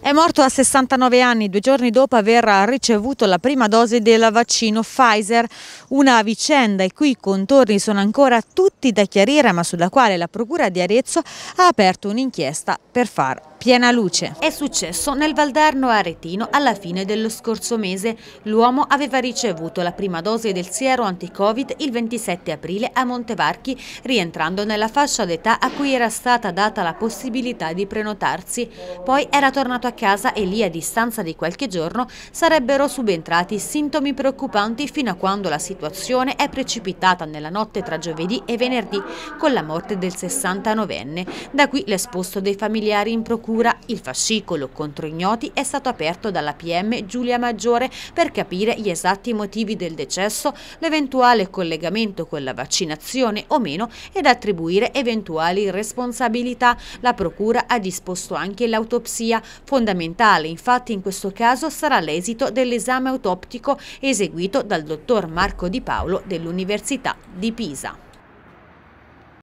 È morto a 69 anni due giorni dopo aver ricevuto la prima dose del vaccino Pfizer, una vicenda i cui contorni sono ancora tutti da chiarire ma sulla quale la Procura di Arezzo ha aperto un'inchiesta per far piena luce. È successo nel Valdarno Aretino alla fine dello scorso mese. L'uomo aveva ricevuto la prima dose del siero anti-covid il 27 aprile a Montevarchi, rientrando nella fascia d'età a cui era stata data la possibilità di prenotarsi. Poi era tornato a casa e lì a distanza di qualche giorno sarebbero subentrati sintomi preoccupanti fino a quando la situazione è precipitata nella notte tra giovedì e venerdì con la morte del 69enne. Da qui l'esposto dei familiari in procura Procura, il fascicolo contro ignoti è stato aperto dalla PM Giulia Maggiore per capire gli esatti motivi del decesso, l'eventuale collegamento con la vaccinazione o meno ed attribuire eventuali responsabilità. La Procura ha disposto anche l'autopsia. Fondamentale infatti in questo caso sarà l'esito dell'esame autoptico eseguito dal dottor Marco Di Paolo dell'Università di Pisa.